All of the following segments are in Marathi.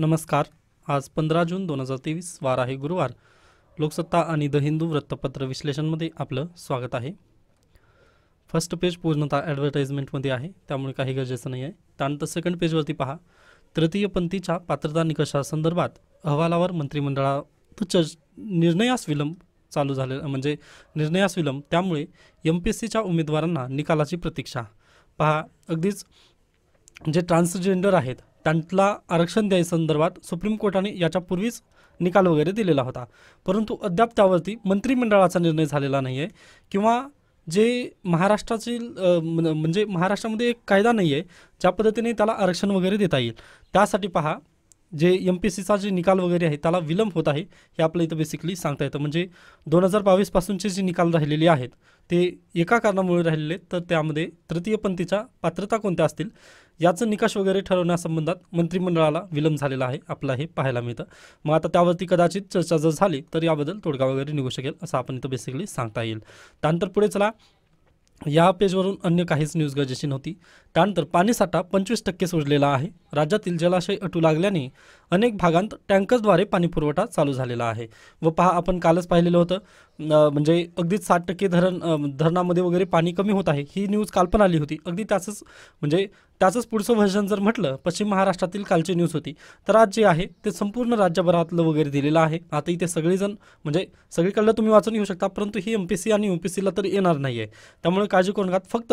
नमस्कार आज पंधरा जून दोन हजार तेवीस वार आहे गुरुवार लोकसत्ता आणि द हिंदू वृत्तपत्र विश्लेषणमध्ये आपलं स्वागत आहे फर्स्ट पेज पूर्णतः ॲडव्हर्टाइजमेंटमध्ये आहे त्यामुळे काही गरजेचं नाही आहे त्यानंतर सेकंड पेजवरती पहा पंथीच्या पात्रता निकषासंदर्भात अहवालावर मंत्रिमंडळात चर्च निर्णयास विलंब चालू झाले म्हणजे निर्णयास विलंब त्यामुळे एम पी एस सीच्या उमेदवारांना निकालाची प्रतीक्षा पहा अगदीच जे ट्रान्सजेंडर आहेत त्यांना आरक्षण द्यायसंदर्भात सुप्रीम कोर्टाने याच्यापूर्वीच निकाल वगैरे दिलेला होता परंतु अद्याप त्यावरती मंत्रिमंडळाचा निर्णय झालेला नाही आहे किंवा जे महाराष्ट्राची म्हणजे महाराष्ट्रामध्ये एक कायदा नाही आहे ज्या पद्धतीने त्याला आरक्षण वगैरे देता येईल त्यासाठी पहा जे एम पी सीचा जे निकाल वगैरे आहे त्याला विलंब होत आहे हे आपलं इथं बेसिकली सांगता येतं म्हणजे दोन हजार बावीसपासूनचे जे निकाल राहिलेले आहेत ते एका कारणामुळे राहिलेले तर त्यामध्ये तृतीयपंथीच्या पात्रता कोणत्या असतील याचं निकष वगैरे ठरवण्यासंबंधात मंत्रिमंडळाला विलंब झालेला आहे आपला हे पाहायला मिळतं मग आता त्यावरती कदाचित चर्चा जर झाली तर याबद्दल तोडगा वगैरे निघू शकेल असं आपण इथं बेसिकली सांगता येईल त्यानंतर पुढे चला या पेजवरून अन्य काहीच न्यूज गरजेची नव्हती त्यानंतर पाणीसाठा पंचवीस टक्के सोडलेला आहे राज्यातील जलाशय अटू लागल्याने अनेक भागांत टँकर्सद्वारे पाणीपुरवठा चालू झालेला आहे व पहा आपण कालच पाहिलेलं होतं म्हणजे अगदीच साठ टक्के धरण धरणामध्ये वगैरे पाणी कमी होत आहे ही न्यूज काल पण आली होती अगदी त्याचंच म्हणजे त्याचंच पुढचं व्हर्जन जर म्हटलं पश्चिम महाराष्ट्रातील कालची न्यूज होती तर आज जे आहे ते संपूर्ण राज्यभरातलं वगैरे दिलेलं आहे आता इथे सगळेजण म्हणजे सगळीकडलं तुम्ही वाचून घेऊ शकता परंतु ही एम पी सी आणि यू पी सीला तर येणार नाही आहे त्यामुळे काळजी करून फक्त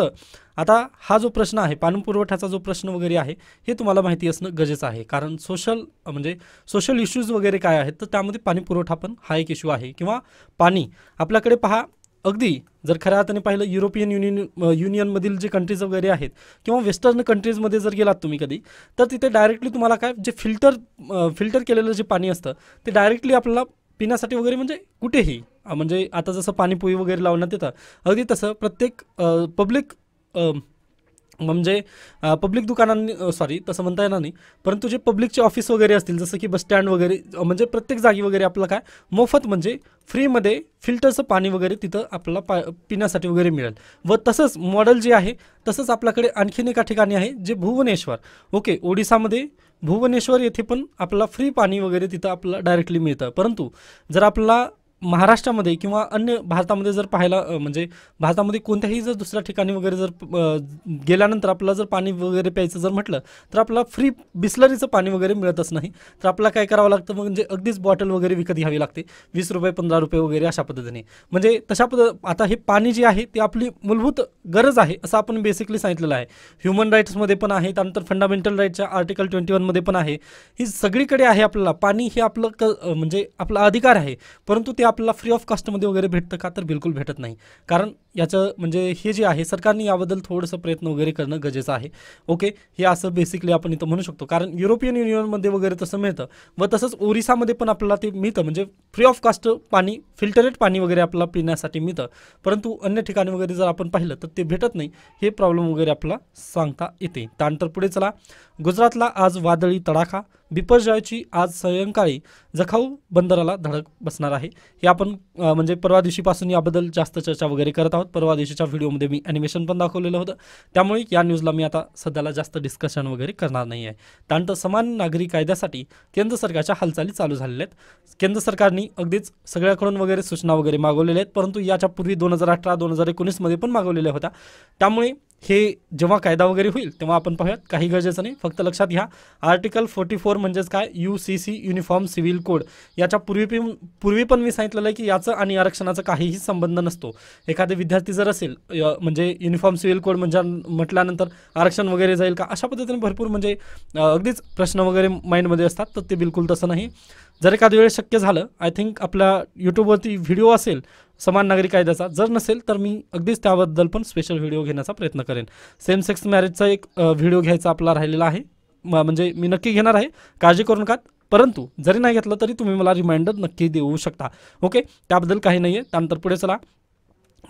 आता हा जो प्रश्न आहे पाणीपुरवठ्याचा जो प्रश्न वगैरे आहे हे तुम्हाला माहिती असणं गरजेचं आहे कारण सोशल म्हणजे सोशल इश्यूज वगैरे काय आहेत तर त्यामध्ये पाणीपुरवठा पण हा एक इश्यू आहे किंवा पाणी आपल्याकडे पहा अगदी जर खऱ्या अर्थाने पाहिलं युरोपियन युनियन युनियनमधील जे कंट्रीज वगैरे आहेत किंवा वेस्टर्न कंट्रीजमध्ये जर गेलात तुम्ही कधी तर तिथे डायरेक्टली तुम्हाला काय जे फिल्टर फिल्टर केलेलं जे पाणी असतं ते डायरेक्टली आपल्याला पिण्यासाठी वगैरे म्हणजे कुठेही म्हणजे आता जसं पाणीपोई वगैरे लावण्यात येतं अगदी तसं प्रत्येक पब्लिक म्हणजे पब्लिक दुकानांनी सॉरी तसं म्हणता येणार नाही परंतु जे पब्लिकचे ऑफिस वगैरे असतील जसं की बसस्टँड वगैरे म्हणजे प्रत्येक जागी वगैरे आपलं काय मोफत म्हणजे फ्रीमध्ये फिल्टरचं पाणी वगैरे तिथं आपल्याला पा पिण्यासाठी वगैरे मिळेल व तसंच मॉडेल जे आहे तसंच आपल्याकडे आणखीन एका ठिकाणी आहे जे भुवनेश्वर ओके ओडिसामध्ये भुवनेश्वर येथे पण आपल्याला फ्री पाणी वगैरे तिथं आपल्याला डायरेक्टली मिळतं परंतु जर आपला महाराष्ट्रामध्ये किंवा अन्य भारतामध्ये जर पाहायला म्हणजे भारतामध्ये कोणत्याही जर दुसऱ्या ठिकाणी वगैरे जर गेल्यानंतर आपल्याला जर पाणी वगैरे प्यायचं जर म्हटलं तर आपल्याला फ्री बिस्लरीचं पाणी वगैरे मिळतच नाही तर आपल्याला काय करावं लागतं म्हणजे अगदीच बॉटल वगैरे विकत घ्यावी लागते वीस रुपये पंधरा रुपये वगैरे अशा पद्धतीने म्हणजे तशा पद्धत आता हे पाणी जे आहे ते आपली मूलभूत गरज आहे असं आपण बेसिकली सांगितलेलं आहे ह्युमन राईट्समध्ये पण आहे त्यानंतर फंडामेंटल राईटच्या आर्टिकल ट्वेंटी वनमध्ये पण आहे ही सगळीकडे आहे आपल्याला पाणी हे आपलं क म्हणजे आपला अधिकार आहे परंतु ते आपल्याला फ्री ऑफ कॉस्टमध्ये वगैरे भेटतं का तर बिलकुल भेटत नाही कारण याचं म्हणजे हे जे आहे सरकारने याबद्दल थोडंसं प्रयत्न वगैरे करणं गरजेचं आहे ओके हे असं बेसिकली आपण इथं म्हणू शकतो कारण युरोपियन युनियनमध्ये वगैरे तसं मिळतं व तसंच ओरिसामध्ये पण आपल्याला ते मिळतं म्हणजे फ्री ऑफ कॉस्ट पाणी फिल्टरेट पाणी वगैरे आपल्याला पिण्यासाठी मिळतं परंतु अन्य ठिकाणी वगैरे जर आपण पाहिलं तर ते भेटत नाही हे प्रॉब्लेम वगैरे आपल्याला सांगता येते त्यानंतर पुढे चला गुजरातला आज वादळी तडाखा बिपरजॉयची आज सायंकाळी जखाऊ बंदराला धडक बसणार आहे हे आपण म्हणजे परवा दिवशीपासून याबद्दल जास्त चर्चा वगैरे करत आहोत परवा दिवशीच्या व्हिडिओमध्ये मी ॲनिमेशन पण दाखवलेलं होतं त्यामुळे या न्यूजला मी आता सध्याला जास्त डिस्कशन वगैरे करणार नाही आहे त्यानंतर समान नागरी कायद्यासाठी केंद्र सरकारच्या हालचाली चालू झालेल्या आहेत केंद्र सरकारने अगदीच सगळ्याकडून वगैरे सूचना वगैरे मागवलेल्या आहेत परंतु याच्यापूर्वी दोन हजार अठरा दोन हजार एकोणीसमध्ये पण मागवलेल्या होत्या त्यामुळे हे जेव्हा कायदा वगैरे होईल तेव्हा आपण पाहूयात काही गरजेचं नाही फक्त लक्षात घ्या आर्टिकल फोर्टी फोर म्हणजेच काय U C C uniform civil code याच्या पूर्वी पण पूर्वी पण मी सांगितलेलं आहे की याचं आणि आरक्षणाचा काहीही संबंध नसतो एखादे विद्यार्थी जर असेल म्हणजे युनिफॉर्म सिव्हिल कोड म्हणजे म्हटल्यानंतर आरक्षण वगैरे जाईल का अशा पद्धतीने भरपूर म्हणजे अगदीच प्रश्न वगैरे माइंडमध्ये असतात तर ते बिलकुल तसं नाही जर एखाद्या वेळेस शक्य झालं आय थिंक आपला यूट्यूबवरती व्हिडिओ असेल समान नागरी कायद्याचा जर नसेल तर मी अगदीच त्याबद्दल पण स्पेशल व्हिडिओ घेण्याचा प्रयत्न करेन सेम सेक्स मॅरेजचा एक व्हिडिओ घ्यायचा आपला राहिलेला आहे म्हणजे मी नक्की घेणार आहे काळजी करून नका परंतु जरी नाही घेतलं तरी तुम्ही मला रिमाइंडर नक्की देऊ शकता ओके त्याबद्दल काही नाही आहे त्यानंतर पुढे चला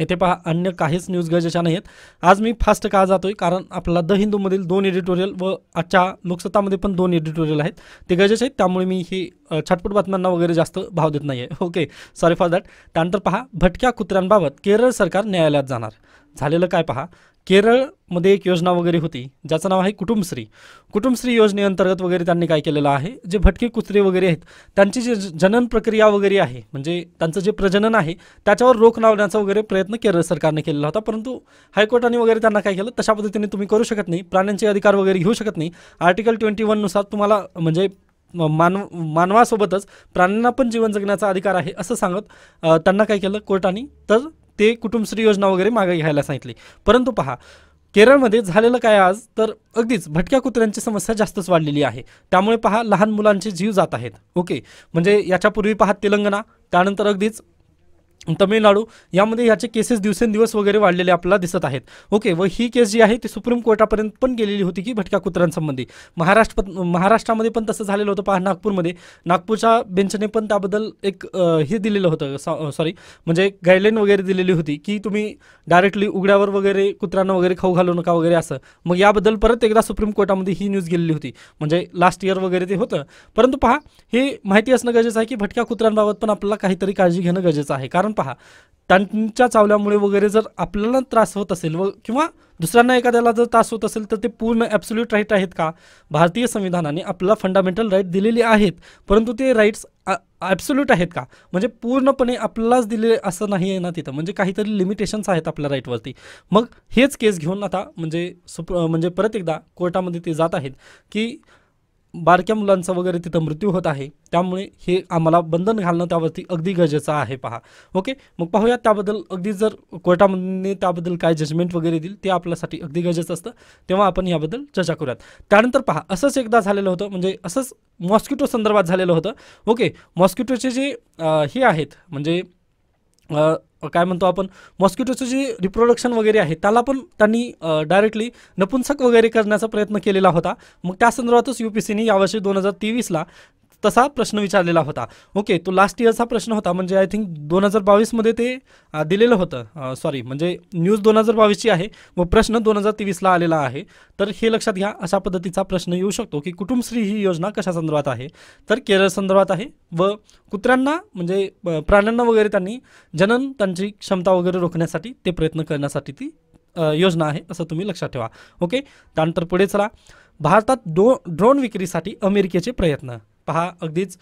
येथे पहा अन्य काहीच न्यूज गरजेच्या नाही आहेत आज मी फास्ट का जातोय कारण आपला द हिंदूमधील दोन एडिटोरियल व आजच्या लोकसत्तामध्ये पण दोन एडिटोरियल आहेत ते गरजेचे आहेत त्यामुळे मी ही छटपट बातम्यांना वगैरे जास्त भाव देत नाही आहे ओके सॉरी फॉर दॅट त्यानंतर पहा भटक्या कुत्र्यांबाबत केरळ सरकार न्यायालयात जाणार झालेलं काय पहा केरळमध्ये एक योजना वगैरे होती ज्याचं नाव आहे कुटुंबश्री कुटुंबश्री योजनेअंतर्गत वगैरे त्यांनी काय केलेलं आहे जे भटके कुत्रे वगैरे आहेत त्यांची जे जनन प्रक्रिया वगैरे आहे म्हणजे त्यांचं जे प्रजनन आहे त्याच्यावर रोख लावण्याचा वगैरे प्रयत्न केरळ सरकारने केलेला होता परंतु हायकोर्टाने वगैरे त्यांना काय केलं तशा पद्धतीने तुम्ही करू शकत नाही प्राण्यांचे अधिकार वगैरे घेऊ शकत नाही आर्टिकल ट्वेंटी वननुसार तुम्हाला म्हणजे मान मानवासोबतच प्राण्यांना पण जीवन जगण्याचा अधिकार आहे असं सांगत त्यांना काय केलं कोर्टाने तर ते कुटुंबश्री योजना वगैरे मागे घ्यायला सांगितली परंतु पहा केरळमध्ये झालेलं काय आज तर अगदीच भटक्या कुत्र्यांची समस्या जास्तच वाढलेली आहे त्यामुळे पहा लहान मुलांचे जीव जात आहेत ओके म्हणजे याच्यापूर्वी पहा तेलंगणा त्यानंतर अगदीच तमिळनाडू यामध्ये ह्याचे केसेस दिवसेंदिवस वगैरे वाढलेले आपल्याला दिसत आहेत ओके व ही केस जी आहे ती सुप्रीम कोर्टापर्यंत पण गेलेली होती की भटक्या कुत्र्यांसंबंधी महाराष्ट्र महाराष्ट्रामध्ये पण तसं झालेलं होतं पहा नागपूरमध्ये नागपूरच्या बेंचने पण त्याबद्दल एक हे दिलेलं होतं सॉरी म्हणजे गाईडलाईन वगैरे दिलेली होती की तुम्ही डायरेक्टली उघड्यावर वगैरे कुत्र्यांना वगैरे खाऊ घालू नका वगैरे असं मग याबद्दल परत एकदा सुप्रीम कोर्टामध्ये ही न्यूज गेलेली होती म्हणजे लास्ट इयर वगैरे ते होतं परंतु पहा हे माहिती असणं गरजेचं आहे की भटक्या कुत्र्यांबाबत पण आपल्याला काहीतरी काळजी घेणं गरजेचं आहे कारण पहा त्यांच्या चावल्यामुळे वगैरे जर आपल्याला त्रास होत असेल व किंवा दुसऱ्यांना एखाद्याला जर त्रास होत असेल तर ते पूर्ण ॲब्सोल्यूट राईट आहेत का भारतीय संविधानाने आपल्याला फंडामेंटल राईट दिलेली आहेत परंतु ते राईट्स ॲब्सोल्यूट आहेत का म्हणजे पूर्णपणे आपल्यालाच दिलेले असं नाही आहे ना तिथं म्हणजे काहीतरी लिमिटेशन्स आहेत आपल्या राईटवरती मग हेच केस घेऊन आता म्हणजे सुप म्हणजे परत एकदा कोर्टामध्ये ते जात आहेत की बारक्या मुलांचा वगैरे तिथं मृत्यू होत आहे त्यामुळे हे आम्हाला बंधन घालणं त्यावरती अगदी गरजेचं आहे पहा ओके मग पाहूया त्याबद्दल अगदी जर कोर्टामध्ये त्याबद्दल काय जजमेंट वगैरे देईल ते आपल्यासाठी अगदी गरजेचं असतं तेव्हा आपण याबद्दल चर्चा करूयात त्यानंतर पहा असंच एकदा झालेलं होतं म्हणजे असंच मॉस्किटो संदर्भात झालेलं होतं ओके मॉस्किटोचे जे हे आहेत म्हणजे काय म्हणतो आपण मॉस्किटोचं जे रिप्रोडक्शन वगैरे आहे त्याला पण त्यांनी डायरेक्टली नपुंसक वगैरे करण्याचा प्रयत्न केलेला होता मग त्या संदर्भातच यू पी सीने यावर्षी दोन हजार तेवीसला तसा प्रश्न विचारलेला होता ओके तो लास्ट इयरचा प्रश्न होता म्हणजे आय थिंक दोन हजार बावीसमध्ये ते दिलेलं होतं सॉरी म्हणजे न्यूज दोन हजार बावीसची आहे व प्रश्न दोन हजार तेवीसला आलेला आहे तर हे लक्षात घ्या अशा पद्धतीचा प्रश्न येऊ शकतो की कुटुंबश्री ही योजना कशा संदर्भात आहे तर केरळ संदर्भात आहे व कुत्र्यांना म्हणजे प्राण्यांना वगैरे त्यांनी जनन त्यांची क्षमता वगैरे रोखण्यासाठी ते प्रयत्न करण्यासाठी ती योजना आहे असं तुम्ही लक्षात ठेवा ओके त्यानंतर पुढे चला भारतात डो ड्रोन विक्रीसाठी अमेरिकेचे प्रयत्न पहा अगदीच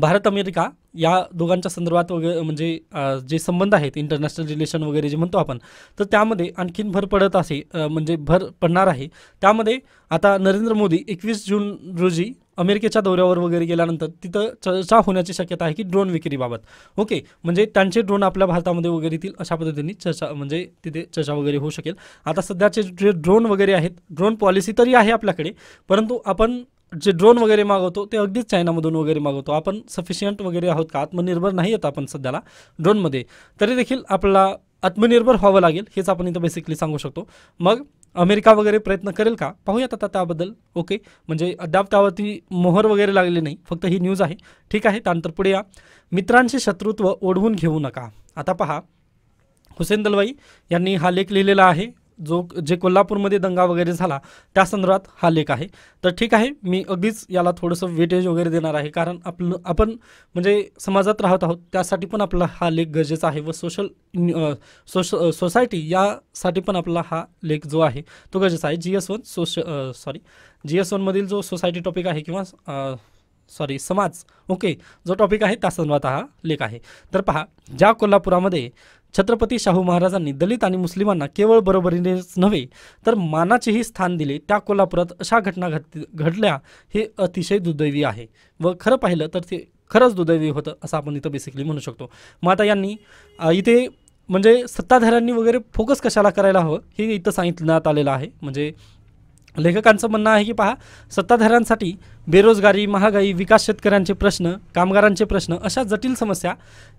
भारत अमेरिका या दोघांच्या संदर्भात वगैरे म्हणजे जे संबंध आहेत इंटरनॅशनल रिलेशन वगैरे जे म्हणतो आपण तर त्यामध्ये आणखीन भर पडत असे म्हणजे भर पडणार आहे त्यामध्ये आता नरेंद्र मोदी एकवीस जून रोजी अमेरिकेच्या दौऱ्यावर वगैरे गेल्यानंतर तिथं चर्चा होण्याची शक्यता आहे की ड्रोन विक्रीबाबत ओके म्हणजे त्यांचे ड्रोन आपल्या भारतामध्ये वगैरे येतील अशा पद्धतीने चर्चा म्हणजे तिथे चर्चा वगैरे होऊ शकेल आता सध्याचे जे ड्रोन वगैरे आहेत ड्रोन पॉलिसी तरी आहे आपल्याकडे परंतु आपण जे ड्रोन वगैरे मागवतो ते अगदीच चायनामधून वगैरे मागवतो आपण सफिशियंट वगैरे आहोत का आत्मनिर्भर नाही आहेत आपण सध्याला ड्रोनमध्ये तरी देखील आपल्याला आत्मनिर्भर व्हावं लागेल हेच आपण इथं बेसिकली सांगू शकतो मग अमेरिका वगैरे प्रयत्न करेल का पाहूयात आता त्याबद्दल ओके म्हणजे अद्याप त्यावरती मोहर वगैरे लागली नाही फक्त ही न्यूज आहे ठीक आहे त्यानंतर पुढे या मित्रांचे शत्रुत्व ओढवून घेऊ नका आता पहा हुसेन दलवाई यांनी हा लेख लिहिलेला आहे जो जे कोल्हापूरमध्ये दंगा वगैरे झाला त्या संदर्भात हा लेख आहे तर ठीक आहे मी अगदीच याला थोडंसं वेटेज वगैरे देणार आहे कारण आपलं आपण म्हणजे समाजात राहत आहोत त्यासाठी पण आपला हा लेख गरजेचा आहे व सोशल सोश सोसायटी यासाठी पण आपला हा लेख जो आहे तो गरजेचा आहे जी एस वन सोश सॉरी जी एस वनमधील जो सोसायटी टॉपिक आहे किंवा सॉरी समाज ओके जो टॉपिक आहे त्या संदर्भात हा लेख आहे तर पहा ज्या कोल्हापुरामध्ये छत्रपती शाहू महाराजांनी दलित आणि मुस्लिमांना केवळ बरोबरीनेच नव्हे तर मानाचेही स्थान दिले त्या कोल्हापुरात अशा घटना घट घडल्या हे अतिशय दुर्दैवी आहे व खरं पाहिलं तर ते खरंच दुर्दैवी होतं असं आपण इथं बेसिकली म्हणू शकतो माता यांनी इथे म्हणजे सत्ताधाऱ्यांनी वगैरे फोकस कशाला करायला हवं हे इथं सांगितण्यात आलेलं आहे म्हणजे लेखकांचं म्हणणं आहे की पहा सत्ताधाऱ्यांसाठी बेरोजगारी महागाई विकास शेतकऱ्यांचे प्रश्न कामगारांचे प्रश्न अशा जटिल समस्या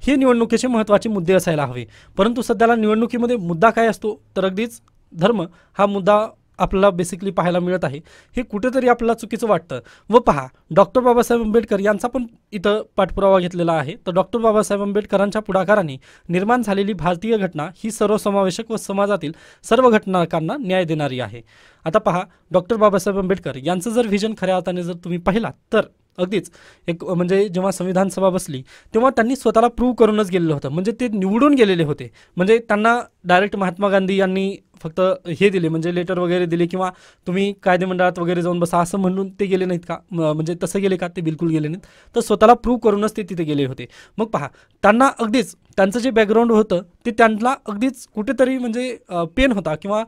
हे निवडणुकीचे महत्त्वाचे मुद्दे असायला हवे परंतु सध्याला निवडणुकीमध्ये मुद्दा काय असतो तर अगदीच धर्म हा मुद्दा आपल्याला बेसिकली पाहायला मिळत आहे हे कुठेतरी आपल्याला चुकीचं वाटतं व पहा डॉक्टर बाबासाहेब आंबेडकर यांचा पण इथं पाठपुरावा घेतलेला आहे तर डॉक्टर बाबासाहेब आंबेडकरांच्या पुढाकाराने निर्माण झालेली भारतीय घटना ही सर्वसमावेशक व समाजातील सर्व घटनाकांना न्याय देणारी आहे आता पहा डॉक्टर बाबासाहेब आंबेडकर यांचं जर व्हिजन खऱ्या अर्थाने जर तुम्ही पाहिलात तर अगदीच एक म्हणजे जेव्हा संविधान सभा बसली तेव्हा त्यांनी स्वतःला प्रूव्ह करूनच गेलेलं होतं म्हणजे ते निवडून गेलेले होते म्हणजे त्यांना डायरेक्ट महात्मा गांधी यांनी फक्त हे दिले म्हणजे लेटर वगैरे दिले किंवा तुम्ही कायदेमंडळात वगैरे जाऊन बसा असं म्हणून ते गेले नाहीत का म्हणजे तसं गेले का ते बिलकुल गेले नाहीत तर स्वतःला प्रूव्ह करूनच ते तिथे गेले होते मग पहा त्यांना अगदीच त्यांचं जे बॅकग्राऊंड होतं ते त्यांना अगदीच कुठेतरी म्हणजे पेन होता किंवा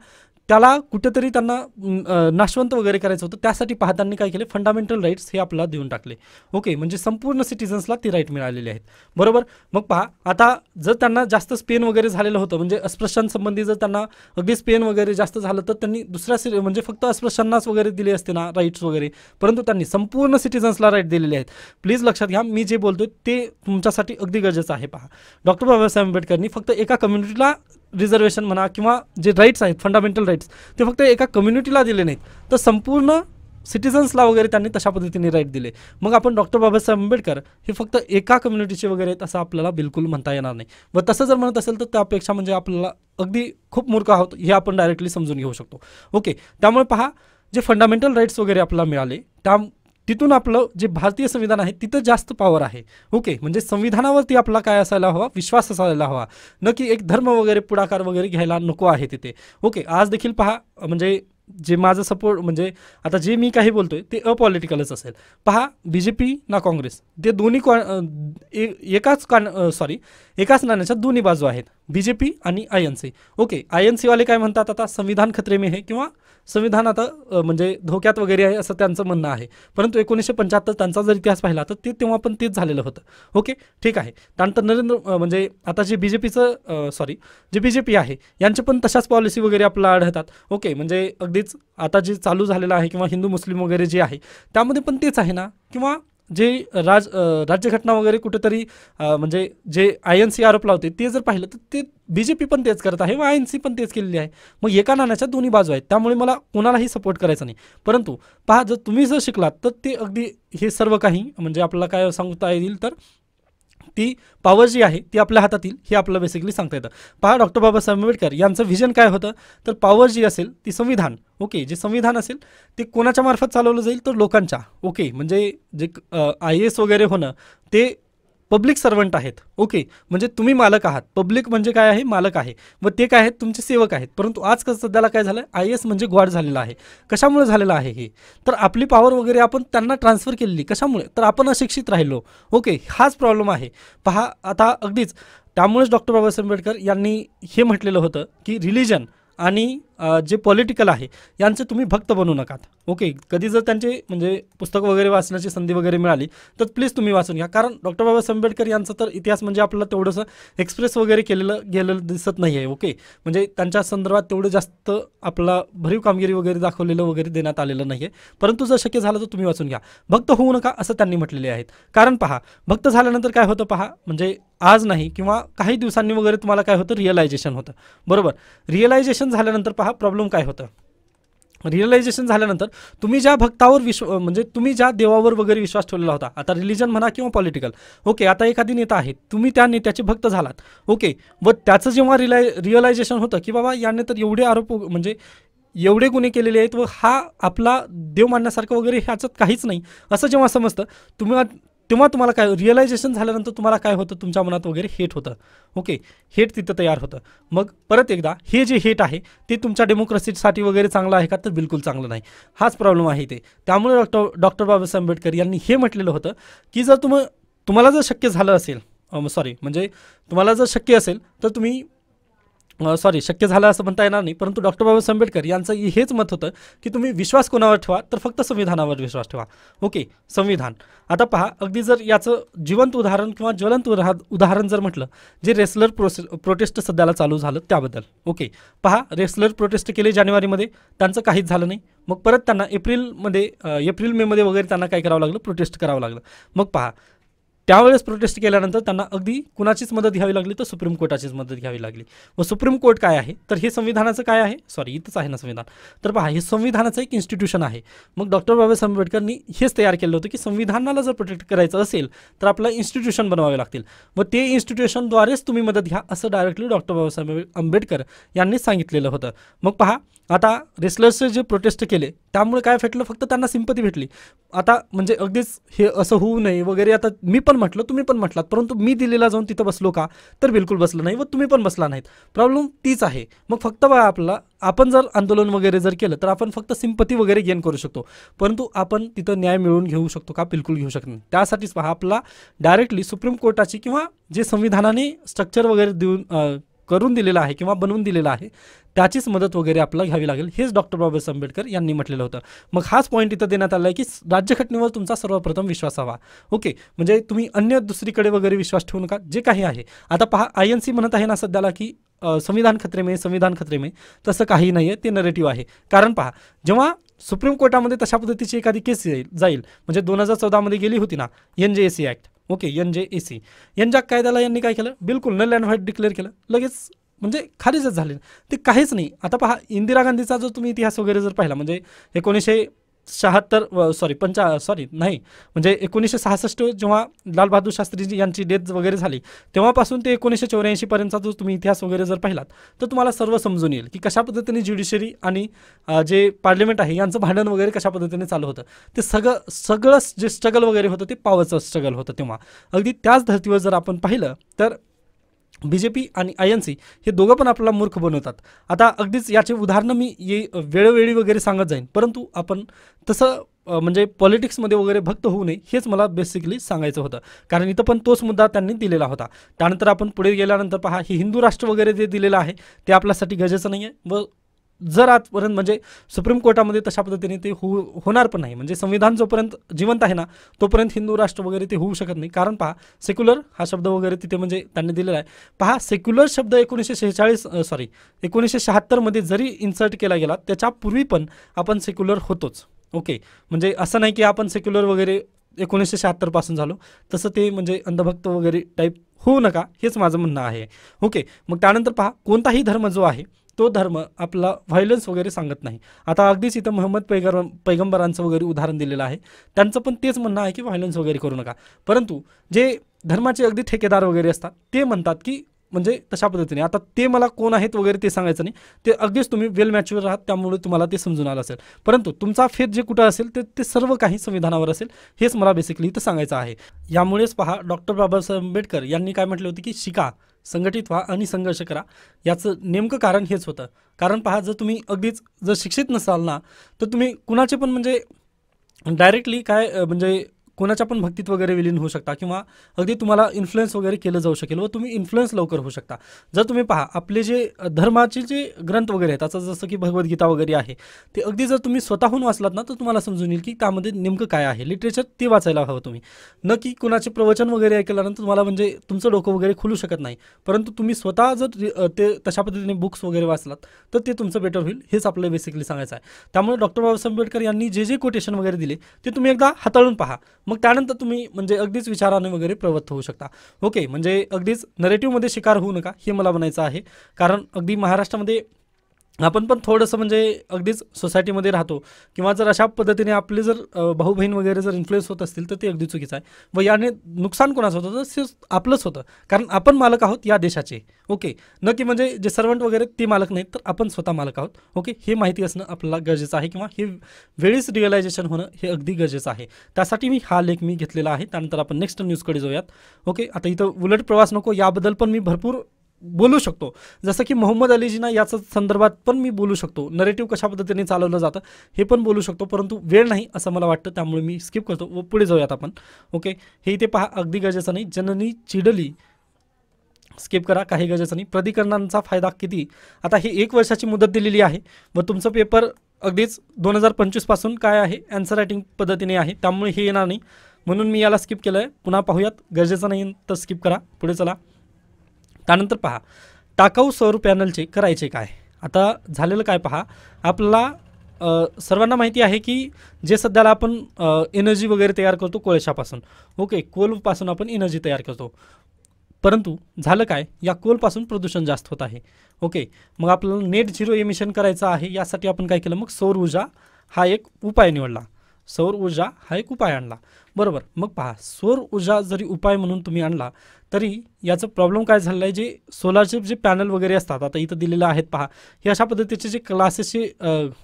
त्याला कुठेतरी त्यांना नाशवंत वगैरे करायचं होतं त्यासाठी पाहतांनी काय केले फंडामेंटल राईट्स हे आपल्याला देऊन टाकले ओके म्हणजे संपूर्ण सिटिझन्सला ती राईट मिळालेली आहेत बरोबर मग पहा आता जर त्यांना जास्त स्पेन वगैरे झालेलं होतं म्हणजे अस्पृश्यांसंबंधी जर त्यांना अगदी स्पेन वगैरे जास्त झालं तर त्यांनी दुसऱ्या सि म्हणजे फक्त अस्पृश्यांनाच वगैरे दिले असते ना राईट्स वगैरे परंतु त्यांनी संपूर्ण सिटिझन्सला राईट दिलेले आहेत प्लीज लक्षात घ्या मी जे बोलतोय ते तुमच्यासाठी अगदी गरजेचं आहे पहा डॉक्टर बाबासाहेब आंबेडकरनी फक्त एका कम्युनिटीला रिझर्वेशन म्हणा किंवा जे राईट्स आहेत फंडामेंटल राईट्स ते फक्त एका कम्युनिटीला दिले नाहीत तर संपूर्ण सिटिझन्सला वगैरे त्यांनी तशा पद्धतीने राईट दिले मग आपण डॉक्टर बाबासाहेब आंबेडकर हे फक्त एका कम्युनिटीचे वगैरे आहेत असं आपल्याला बिलकुल म्हणता येणार नाही व तसं जर म्हणत असेल तर त्यापेक्षा म्हणजे आपल्याला अगदी खूप मूर्ख आहोत हे आपण डायरेक्टली समजून घेऊ शकतो ओके त्यामुळे पहा जे फंडामेंटल राईट्स वगैरे आपल्याला मिळाले त्या तिथून आपलं जे भारतीय संविधान आहे तिथं जास्त पॉवर आहे ओके म्हणजे संविधानावरती आपला काय असायला हवा विश्वास असायला हवा न की एक धर्म वगैरे पुढाकार वगैरे घ्यायला नको आहे तिथे ओके आज देखील पहा म्हणजे जे माझं सपोर्ट म्हणजे आता जे मी काही बोलतोय ते अपॉलिटिकलच असेल पहा बी जे पी ना काँग्रेस ते दोन्ही कॉ एकाच कान सॉरी एकाच नाण्याच्या दोन्ही बाजू आहेत बी जे पी आणि I N C okay I N सीवाले काय म्हणतात आता संविधान खतरे मी आहे किंवा संविधान आता म्हणजे धोक्यात वगैरे आहे असं त्यांचं म्हणणं आहे परंतु एकोणीसशे पंच्याहत्तर त्यांचा जर इतिहास पाहिला तर ते तेव्हा पण तेच झालेलं होतं ओके ठीक आहे त्यानंतर नरेंद्र म्हणजे आता जे बी जे पीचं सॉरी जे बी जे पी आहे यांचे पण तशाच पॉलिसी वगैरे आपल्याला आढळतात ओके म्हणजे अगदीच आता जे चालू झालेलं आहे किंवा हिंदू मुस्लिम वगैरे जे आहे त्यामध्ये पण तेच आहे ना किंवा जे राज राज्यघटना वगैरे कुठेतरी म्हणजे जे आय एन सी आरोप लावते ते जर पाहिलं तर ते बी जे पी पण तेच करत आहे व आय एन सी पण तेच केलेली आहे मग एका नाण्याच्या दोन्ही बाजू आहेत त्यामुळे मला कोणालाही सपोर्ट करायचा नाही परंतु पहा जर तुम्ही जर शिकलात तर ते अगदी हे सर्व काही म्हणजे आपल्याला काय सांगता येईल तर ती पावर जी आहे ती आपल्या हातात येईल हे आपल्याला बेसिकली सांगता येतं पहा डॉक्टर बाबासाहेब आंबेडकर यांचं व्हिजन काय होतं तर पावर जी असेल ती संविधान ओके जे संविधान असेल ते कोणाच्या मार्फत चालवलं जाईल तर लोकांच्या ओके म्हणजे जे आय एस वगैरे होणं ते पब्लिक सर्वंट आहेत ओके म्हणजे तुम्ही मालक आहात पब्लिक म्हणजे काय आहे मालक आहे व ते काय आहेत तुमचे सेवक आहेत परंतु आज सध्याला काय झालं आय एस म्हणजे गॉड झालेलं आहे कशामुळे झालेलं आहे हे तर आपली पॉवर वगैरे आपण त्यांना ट्रान्सफर केलेली कशामुळे तर आपण अशिक्षित राहिलो ओके हाच प्रॉब्लेम आहे पहा आता अगदीच त्यामुळेच डॉक्टर बाबासाहेब आंबेडकर यांनी हे म्हटलेलं होतं की रिलिजन आणि जे पॉलिटिकल आहे यांचे तुम्ही भक्त बनू नका ओके कधी जर त्यांचे म्हणजे पुस्तक वगैरे वाचण्याची संधी वगैरे मिळाली तर प्लीज तुम्ही वाचून घ्या कारण डॉक्टर बाबासाहेब आंबेडकर यांचा तर इतिहास म्हणजे आपल्याला तेवढंसं एक्सप्रेस वगैरे केलेलं गेलेलं दिसत नाही आहे ओके म्हणजे त्यांच्या संदर्भात तेवढं जास्त आपला भरीव कामगिरी वगैरे दाखवलेलं वगैरे देण्यात आलेलं नाही आहे परंतु जर शक्य झालं तर तुम्ही वाचून घ्या भक्त होऊ नका असं त्यांनी म्हटलेले आहेत कारण पहा भक्त झाल्यानंतर काय होतं पहा म्हणजे आज नाही किंवा काही दिवसांनी वगैरे तुम्हाला काय होतं रिअलायझेशन होतं बरोबर रिअलायझेशन झाल्यानंतर पहा प्रॉब्लेम काय होता रिअलायझेशन झाल्यानंतर तुम्ही ज्या भक्तावर विश्व म्हणजे तुम्ही ज्या देवावर वगैरे विश्वास ठेवलेला होता आता रिलिजन म्हणा किंवा पॉलिटिकल ओके आता एखादी नेता आहे तुम्ही त्या नेत्याचे भक्त झालात ओके व त्याचं जेव्हा रिलाय रिअलायझेशन होतं की बाबा याने तर एवढे आरोप म्हणजे एवढे गुन्हे केलेले आहेत व हा आपला देव मानण्यासारखं वगैरे ह्याच्यात काहीच नाही असं जेव्हा समजतं तुम्ही तेव्हा तुम्हाला काय रिअलायझेशन झाल्यानंतर तुम्हाला काय होतं तुमच्या मनात वगैरे हेट होतं ओके हेट तिथं तयार होतं मग परत एकदा हे जे हेट आहे ते तुमच्या डेमोक्रेसीसाठी वगैरे चांगलं आहे का तर बिलकुल चांगलं नाही हाच प्रॉब्लेम आहे ते त्यामुळे डॉक्टर डॉक्टर बाबासाहेब आंबेडकर यांनी हे म्हटलेलं होतं की जर तुम तुम्हाला जर शक्य झालं असेल सॉरी म्हणजे तुम्हाला जर शक्य असेल तर तुम्ही सॉरी शक्य झालं असं म्हणता येणार नाही परंतु डॉक्टर बाबासाहेब आंबेडकर यांचं हेच मत होतं की तुम्ही विश्वास कोणावर ठेवा तर फक्त संविधानावर विश्वास ठेवा ओके संविधान आता पहा अगदी जर याचं जिवंत उदाहरण किंवा ज्वलंत उदाहरण जर म्हटलं जे रेसलर प्रोसे प्रोटेस्ट सध्याला चालू झालं त्याबद्दल ओके पहा रेसलर प्रोटेस्ट केले जानेवारीमध्ये त्यांचं काहीच झालं नाही मग परत त्यांना एप्रिलमध्ये एप्रिल मेमध्ये वगैरे त्यांना काय करावं लागलं प्रोटेस्ट करावं लागलं मग पहा त्यावेळेस प्रोटेस्ट केल्यानंतर त्यांना अगदी कुणाचीच मदत घ्यावी लागली तर सुप्रीम कोर्टाचीच मदत घ्यावी लागली व सुप्रीम कोर्ट काय आहे तर हे संविधानाचं काय आहे सॉरी इथंच आहे ना संविधान तर पहा हे संविधानाचं एक इन्स्टिट्यूशन आहे मग डॉक्टर बाबासाहेब आंबेडकरनी हेच तयार केलं होतं की संविधानाला जर प्रोटेक्ट करायचं असेल तर आपल्याला इन्स्टिट्यूशन बनवावे लागतील व ते इन्स्टिट्यूशनद्वारेच तुम्ही मदत घ्या असं डायरेक्टली डॉक्टर बाबासाहेब आंबेडकर यांनी सांगितलेलं होतं मग पहा आता रेसलर्सचे जे प्रोटेस्ट केले त्यामुळे काय भेटलं फक्त त्यांना सिंपती भेटली आता म्हणजे अगदीच हे असं होऊ नये वगैरे आता मी पण म्हटलं तुम्ही पण म्हटलात परंतु मी दिल्लीला जाऊन तिथं बसलो का तर बिलकुल बसलं नाही व तुम्ही पण बसला नाहीत प्रॉब्लेम तीच आहे मग फक्त आपला आपण जर आंदोलन वगैरे जर केलं तर आपण फक्त सिंपती वगैरे गेन करू शकतो परंतु आपण तिथं न्याय मिळवून घेऊ शकतो का बिलकुल घेऊ शकत नाही त्यासाठीच पहा आपला डायरेक्टली सुप्रीम कोर्टाची किंवा जे संविधानाने स्ट्रक्चर वगैरे देऊन करून दिलेला आहे किंवा बनवून दिलेला आहे त्याचीच मदत वगैरे आपल्याला घ्यावी लागेल हेच डॉक्टर बाबासाहेब आंबेडकर यांनी म्हटलेलं होतं मग हाच पॉईंट इथं देण्यात आला आहे की राज्यघटनेवर तुमचा सर्वप्रथम विश्वास हवा ओके म्हणजे तुम्ही अन्य दुसरीकडे वगैरे विश्वास ठेवू नका जे काही आहे आता पहा आय एन सी म्हणत आहे ना सध्याला की संविधान खत्रे संविधान खत्रे में तसं काही नाही आहे ते नरेटिव्ह आहे कारण पहा जेव्हा सुप्रीम कोर्टामध्ये तशा पद्धतीची एखादी केस येईल जाईल म्हणजे दोन हजार चौदामध्ये गेली होती ना N J A C act okay N J A C यांच्या कायद्याला यांनी काय केलं बिलकुल नल अँड व्हाईट डिक्लेअर केलं लगेच म्हणजे खारीजच झाले ते काहीच नाही आता पहा इंदिरा गांधीचा जो तुम्ही इतिहास वगैरे जर पाहिला म्हणजे एकोणीसशे शहात्तर सॉरी पंचा सॉरी नाही म्हणजे एकोणीसशे सहासष्ट जेव्हा लालबहादूर शास्त्रीजी यांची डेथ वगैरे झाली तेव्हापासून ते एकोणीसशे चौऱ्याऐंशीपर्यंतचा जो तुम्ही इतिहास वगैरे जर पाहिलात तर तुम्हाला सर्व समजून येईल की कशा पद्धतीने ज्युडिशरी आणि जे पार्लमेंट आहे यांचं भांडण वगैरे कशा पद्धतीने चालू होतं ते सगळं सगळं जे स्ट्रगल वगैरे होतं ते पावरचं स्ट्रगल होतं तेव्हा अगदी त्याच धर्तीवर जर आपण पाहिलं तर बी जे पी आणि आय एन सी हे दोघं पण आपल्याला मूर्ख बनवतात आता अगदीच याचे उदाहरणं मी ये वेळोवेळी वगैरे सांगत जाईन परंतु आपण तसं म्हणजे पॉलिटिक्समध्ये वगैरे भक्त होऊ नये हेच मला बेसिकली सांगायचं होतं कारण इथं पण तोच मुद्दा त्यांनी दिलेला होता त्यानंतर आपण पुढे गेल्यानंतर पहा हे हिंदू राष्ट्र वगैरे जे दिलेलं आहे ते आपल्यासाठी गरजेचं नाही आहे व जर आजपर्यंत म्हणजे सुप्रीम कोर्टामध्ये तशा पद्धतीने ते होऊ होणार पण नाही म्हणजे संविधान जोपर्यंत जिवंत आहे ना तोपर्यंत हिंदू राष्ट्र वगैरे ते होऊ शकत नाही कारण पहा सेक्युलर हा शब्द वगैरे तिथे म्हणजे त्यांनी दिलेला आहे पहा सेक्युलर शब्द एकोणीसशे शेहेचाळीस सॉरी एकोणीसशे शहात्तरमध्ये जरी इन्सर्ट केला गेला त्याच्यापूर्वी पण आपण सेक्युलर होतोच ओके म्हणजे असं नाही की आपण सेक्युलर वगैरे एकोणीसशे शहात्तरपासून झालो तसं ते म्हणजे अंधभक्त वगैरे टाईप होऊ नका हेच माझं म्हणणं आहे ओके मग त्यानंतर पहा कोणताही धर्म जो आहे तो धर्म आपला व्हायलन्स वगैरे सांगत नाही आता अगदीच इथं मोहम्मद पैगर पैगंबरांचं वगैरे उदाहरण दिलेलं आहे त्यांचं पण तेच म्हणणं आहे की व्हायलन्स वगैरे करू नका परंतु जे धर्माचे अगदी ठेकेदार वगैरे असतात ते म्हणतात की म्हणजे तशा पद्धतीने आता ते मला कोण आहेत वगैरे ते सांगायचं नाही ते अगदीच तुम्ही वेल मॅच्युअर आहात त्यामुळे तुम्हाला ते समजून आलं असेल परंतु तुमचा फेथ जे कुठं असेल ते ते सर्व काही संविधानावर असेल हेच मला बेसिकली इथं सांगायचं आहे यामुळेच पहा डॉक्टर बाबासाहेब आंबेडकर यांनी काय म्हटलं होते की शिका संघटित व्हा आणि संघर्ष करा याचं नेमकं कारण हेच होतं कारण पहा जर तुम्ही अगदीच जर शिक्षित नसाल ना तर तुम्ही कुणाचे पण म्हणजे डायरेक्टली काय म्हणजे कोणाच्या पण भक्तीत वगैरे विलीन होऊ शकता किंवा अगदी तुम्हाला इन्फ्लुएन्स वगैरे केलं जाऊ शकेल व तुम्ही इन्फ्लुएन्स लवकर होऊ शकता जर तुम्ही पहा आपले जे धर्माचे जे ग्रंथ वगैरे आहेत आता जसं की भगवद्गीता वगैरे आहे ते अगदी जर तुम्ही स्वतःहून वाचलात ना तर तुम्हाला समजून येईल की त्यामध्ये नेमकं काय आहे लिटरेचर ते वाचायला हवं तुम्ही न की कुणाचे प्रवचन वगैरे ऐकल्यानंतर तुम्हाला म्हणजे तुमचं डोकं वगैरे खुलू शकत नाही परंतु तुम्ही स्वतः जर ते तशा पद्धतीने बुक्स वगैरे वाचलात तर ते तुमचं बेटर होईल हेच आपल्याला बेसिकली सांगायचं आहे त्यामुळे डॉक्टर बाबासाहेब आंबेडकर यांनी जे जे कोटेशन वगैरे दिले ते तुम्ही एकदा हाताळून पहा मग त्यानंतर तुम्ही म्हणजे अगदीच विचाराने वगैरे प्रवृत्त होऊ शकता ओके म्हणजे अगदीच नरेटिव्हमध्ये शिकार होऊ नका हे मला म्हणायचं आहे कारण अगदी महाराष्ट्रामध्ये आपण पण थोडंसं म्हणजे अगदीच सोसायटीमध्ये राहतो किंवा जर अशा पद्धतीने आपले जर भाऊ बहीण वगैरे जर इन्फ्लुएन्स होत असतील तर ते अगदी चुकीचं आहे व याने नुकसान कोणाचं होतं तर आपलंच होतं कारण आपण मालक आहोत या देशाचे ओके न की म्हणजे जे सर्वंट वगैरे ते मालक नाहीत तर आपण स्वतः मालक आहोत ओके हे माहिती असणं आपल्याला गरजेचं आहे किंवा हे वेळीच रिअलायझेशन होणं हे अगदी गरजेचं आहे त्यासाठी मी हा लेख मी घेतलेला आहे त्यानंतर आपण नेक्स्ट न्यूजकडे जाऊयात ओके आता इथं उलट प्रवास नको याबद्दल पण मी भरपूर बोलू शकतो जसं की मोहम्मद अली जिना याचा संदर्भात पण मी बोलू शकतो नरेटिव्ह कशा पद्धतीने चालवलं जातं हे पण बोलू शकतो परंतु वेळ नाही असं मला वाटतं त्यामुळे मी स्किप करतो व पुढे जाऊयात आपण ओके हे इथे पहा अगदी गरजेचं नाही जननी चिडली स्किप करा काही गरजेचं नाही प्राधिकरणांचा फायदा किती आता हे एक वर्षाची मुदत दिलेली आहे व तुमचं पेपर अगदीच दोन हजार पंचवीसपासून काय आहे ॲन्सर रायटिंग पद्धतीने आहे त्यामुळे हे येणार नाही म्हणून मी याला स्किप केलं आहे पुन्हा पाहूयात गरजेचं नाही तर स्किप करा पुढे चला त्यानंतर पहा टाकाऊ सौर पॅनलचे करायचे काय आता झालेलं काय पहा आपल्याला सर्वांना माहिती आहे की जे सध्याला आपण एनर्जी वगैरे तयार करतो कोळशापासून ओके कोलपासून आपण एनर्जी तयार करतो परंतु झालं काय या कोलपासून प्रदूषण जास्त होत आहे ओके मग आपल्याला नेट झिरो एमिशन करायचं आहे यासाठी आपण काय केलं मग सौर ऊर्जा हा एक उपाय निवडला सौर ऊर्जा हा एक उपाय आणला बरोबर मग पहा सौर ऊर्जा जरी उपाय म्हणून तुम्ही आणला तरी याचं प्रॉब्लेम काय झालं आहे जे सोलारचे जे पॅनल वगैरे असतात आता इथं दिलेलं आहेत पहा हे अशा पद्धतीचे जे ग्लासेसचे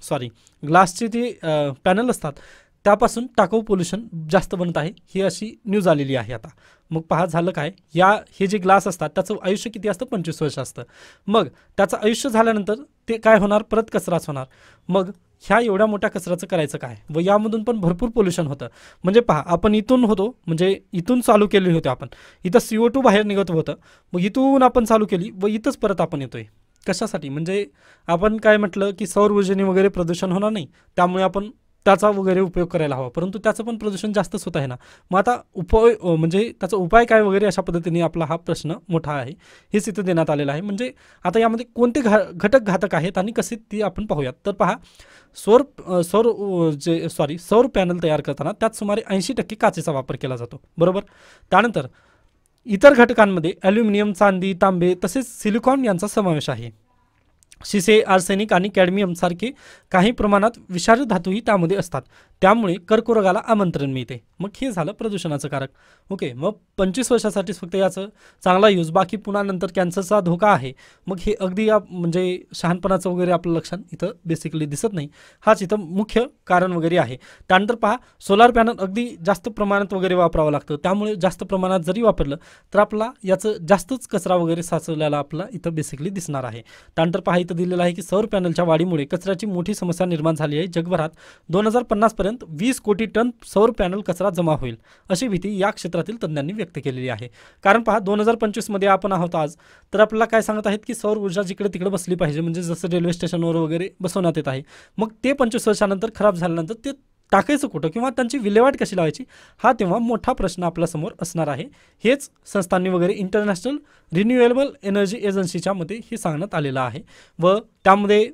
सॉरी ग्लासचे जे पॅनल असतात त्यापासून टाकाऊ पोल्युशन जास्त बनत आहे ही अशी न्यूज आलेली आहे आता मग पहा झालं काय या हे जे ग्लास असतात त्याचं आयुष्य किती असतं पंचवीस वर्ष असतं मग त्याचं आयुष्य झाल्यानंतर ते काय होणार परत कचराच होणार मग ह्या एवढ्या मोठ्या कचऱ्याचं करायचं काय व यामधून पण भरपूर पोल्युशन होतं म्हणजे पहा आपण इथून होतो म्हणजे इथून चालू केली होते आपण इथं सी ओ टू बाहेर निघत होतं मग इथून आपण चालू केली व इथंच परत आपण येतोय कशासाठी म्हणजे आपण काय म्हटलं की सौर ऊर्जेने वगैरे प्रदूषण होणार नाही त्यामुळे आपण त्याचा वगैरे उपयोग करायला हवा परंतु त्याचं पण प्रदूषण जास्तच होत आहे ना मग आता उपाय म्हणजे त्याचा उपाय काय वगैरे अशा पद्धतीने आपला हा प्रश्न मोठा आहे हेच इथं देण्यात आलेला आहे म्हणजे आता यामध्ये कोणते घा घटक घातक आहेत आणि कसे ती आपण पाहूयात तर पहा सौर सौर जे सॉरी सौर पॅनल तयार करताना त्यात सुमारे ऐंशी टक्के काचेचा वापर केला जातो बरोबर त्यानंतर इतर घटकांमध्ये ॲल्युमिनियम चांदी तांबे तसेच सिलिकॉन यांचा समावेश आहे शिसे आर्सेनिक आणि कॅडमियमसारखे काही प्रमाणात विषारी धातूही त्यामध्ये असतात त्यामुळे कर्करोगाला आमंत्रण मिळते मग हे झालं प्रदूषणाचं कारक ओके मग पंचवीस वर्षासाठीच फक्त याचं चांगला यूज बाकी पुन्हा नंतर कॅन्सरचा धोका आहे मग हे अगदी या म्हणजे शहाणपणाचं वगैरे आपलं लक्षण इथं बेसिकली दिसत नाही हाच इथं मुख्य कारण वगैरे आहे त्यानंतर पहा सोलार पॅनल अगदी जास्त प्रमाणात वगैरे वापरावं लागतं त्यामुळे जास्त प्रमाणात जरी वापरलं तर आपला याचं जास्तच कचरा वगैरे साचवलेला आपला इथं बेसिकली दिसणार आहे त्यानंतर पहा इथं दिलेलं आहे की सौर पॅनलच्या वाढीमुळे कचऱ्याची मोठी समस्या निर्माण झाली आहे जगभरात दोन हजार पन्नासपर्यंत पर्यंत वीस कोटी टन सौर पॅनल कचरा जमा होईल अशी भीती या क्षेत्रातील तज्ज्ञांनी व्यक्त केलेली आहे कारण पहा दोन हजार पंचवीसमध्ये आपण आहोत आज तर आपल्याला काय सांगत आहेत की सौर ऊर्जा जिकडे तिकडे बसली पाहिजे म्हणजे जसं रेल्वे स्टेशनवर वगैरे बसवण्यात येत आहे मग ते पंचवीस वर्षानंतर खराब झाल्यानंतर ते टाकायचं कुठं किंवा त्यांची विल्हेवाट कशी लावायची हा तेव्हा मोठा प्रश्न आपल्यासमोर असणार आहे हेच संस्थांनी वगैरे इंटरनॅशनल रिन्युएबल एनर्जी एजन्सीच्या मते हे सांगण्यात आलेलं आहे व त्यामध्ये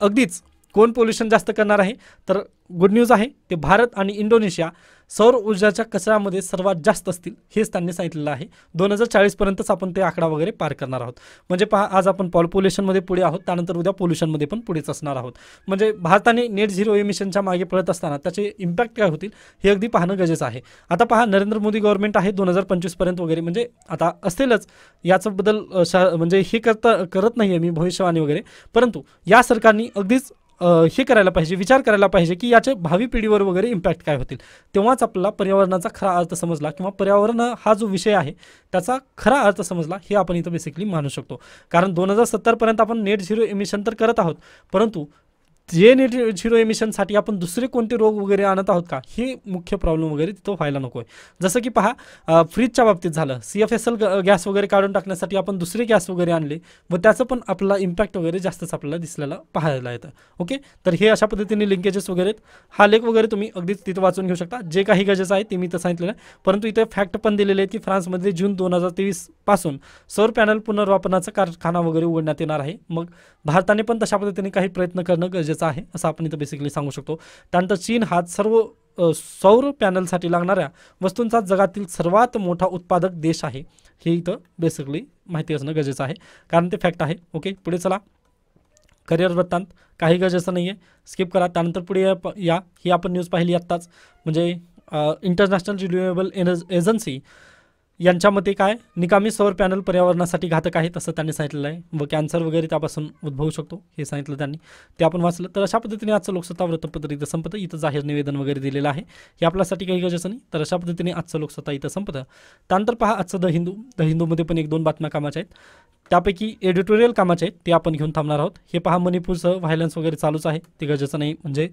अगदीच कोण पोल्युशन जास्त करणार आहे तर गुड न्यूज आहे ते भारत आणि इंडोनेशिया सौर ऊर्जाच्या कचऱ्यामध्ये सर्वात जास्त असतील हेच त्यांनी सांगितलेलं आहे दोन हजार चाळीसपर्यंतच आपण ते आकडा वगैरे पार करणार आहोत म्हणजे पहा आज आपण पॉल पोल्युशनमध्ये पुढे आहोत त्यानंतर उद्या पोल्युशनमध्ये पण पुढेच असणार आहोत म्हणजे भारताने नेट झिरो मिशनच्या मागे पळत असताना त्याचे इम्पॅक्ट काय होतील हे अगदी पाहणं गरजेचं आहे आता पहा नरेंद्र मोदी गव्हर्नमेंट आहे दोन हजार पंचवीसपर्यंत वगैरे म्हणजे आता असेलच याचं बदल म्हणजे हे करता करत नाही आहे मी भविष्यवाणी वगैरे परंतु या सरकारने अगदीच हे करायला पाहिजे विचार करायला पाहिजे की याचे भावी पिढीवर वगैरे इम्पॅक्ट काय होतील तेव्हाच आपल्याला पर्यावरणाचा खरा अर्थ समजला किंवा पर्यावरण हा जो विषय आहे त्याचा खरा अर्थ समजला हे आपण इथं बेसिकली मानू शकतो कारण दोन हजार सत्तरपर्यंत आपण नेट झिरो एमिशन तर करत आहोत परंतु जे नेट झिरो एमिशनसाठी आपण दुसरे कोणते रोग वगैरे आणत आहोत का हे मुख्य प्रॉब्लेम वगैरे तिथं व्हायला नको आहे जसं की पहा फ्रीजच्या बाबतीत झालं C F S L gas वगैरे काढून टाकण्यासाठी आपण दुसरे गॅस वगैरे आणले व त्याचं पण आपला इम्पॅक्ट वगैरे जास्तच आपल्याला दिसलेला पाहायला येतं ओके तर हे अशा पद्धतीने लिंकेजेस वगैरे हा लेख वगैरे तुम्ही अगदीच तिथं वाचून घेऊ शकता जे काही गरजेचं आहे ते मी तर सांगितलेलं आहे परंतु इथे फॅक्ट पण दिलेले आहेत की फ्रान्समध्ये जून दोन हजार तेवीसपासून सौर पॅनल पुनर्वापनाचा कारखाना वगैरे उघडण्यात येणार आहे मग भारताने पण तशा पद्धतीने काही प्रयत्न करणं गरजेचं गरजेचं आहे असं आपण इथं बेसिकली सांगू शकतो त्यानंतर चीन हा सर्व सौर पॅनलसाठी लागणाऱ्या वस्तूंचा जगातील सर्वात मोठा उत्पादक देश आहे हे इथं बेसिकली माहिती असणं गरजेचं आहे कारण ते फॅक्ट आहे ओके पुढे चला करिअर वृत्तांत काही गरजेचं नाही आहे स्किप करा त्यानंतर पुढे या ही आपण न्यूज पाहिली आत्ताच म्हणजे इंटरनॅशनल रिन्युएबल एनर्ज एजन्सी यांच्या मते काय निकामी सौर पॅनल पर्यावरणासाठी घातक आहेत असं त्यांनी सांगितलेलं आहे व कॅन्सर वगैरे त्यापासून उद्भवू शकतो हे सांगितलं त्यांनी ते आपण वाचलं तर अशा पद्धतीने आजचं लोकसत्ता वृत्तपत्र इथं संपत इथं जाहीर निवेदन वगैरे दिलेलं आहे हे आपल्यासाठी काही गरजेचं नाही तर अशा पद्धतीने आजचं लोकसत्ता इथं संपत त्यानंतर पहा आजचं द हिंदू द हिंदूमध्ये पण एक दोन बातम्या कामाच्या आहेत त्यापैकी एडिटोरियल कामाचे आहेत ते आपण घेऊन थांबणार आहोत हे पहा मणिपूरचं व्हायलन्स वगैरे चालूच आहे ते गरजेचं नाही म्हणजे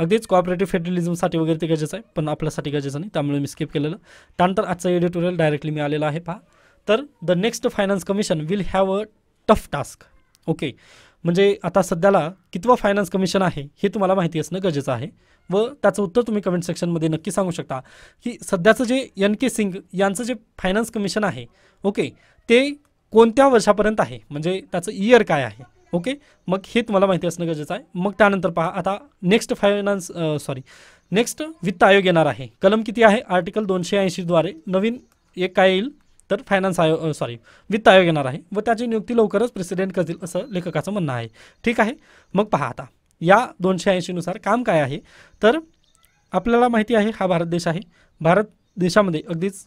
अगदीच कॉपरेटिव्ह फेडरलिझमसाठी वगैरे ते गरजेचं आहे पण आपल्यासाठी गरजेचं नाही त्यामुळे मी स्किप केलेलं त्यानंतर आजचं एडिटोरियल डायरेक्टली मी आलेलं आहे पहा तर the next finance commission will have a tough task okay म्हणजे आता सध्याला कितवं फायनान्स कमिशन आहे हे तुम्हाला माहिती असणं गरजेचं आहे व त्याचं उत्तर तुम्ही कमेंट सेक्शनमध्ये नक्की सांगू शकता की सध्याचं जे एन के सिंग यांचं जे फायनान्स कमिशन आहे ओके ते कोणत्या वर्षापर्यंत आहे म्हणजे त्याचं इयर काय आहे ओके मग हे तुम्हाला माहिती असणं गरजेचं आहे मग त्यानंतर पहा आता नेक्स्ट फायनान्स सॉरी नेक्स्ट वित्त आयोग येणार आहे कलम किती आहे आर्टिकल दोनशे ऐंशीद्वारे नवीन एक काय येईल तर फायनान्स आयो सॉरी वित्त आयोग येणार आहे व त्याची नियुक्ती लवकरच प्रेसिडेंट करतील असं लेखकाचं म्हणणं आहे ठीक आहे मग पहा आता या दोनशे ऐंशीनुसार काम काय आहे तर आपल्याला माहिती आहे हा भारत देश आहे भारत देशामध्ये अगदीच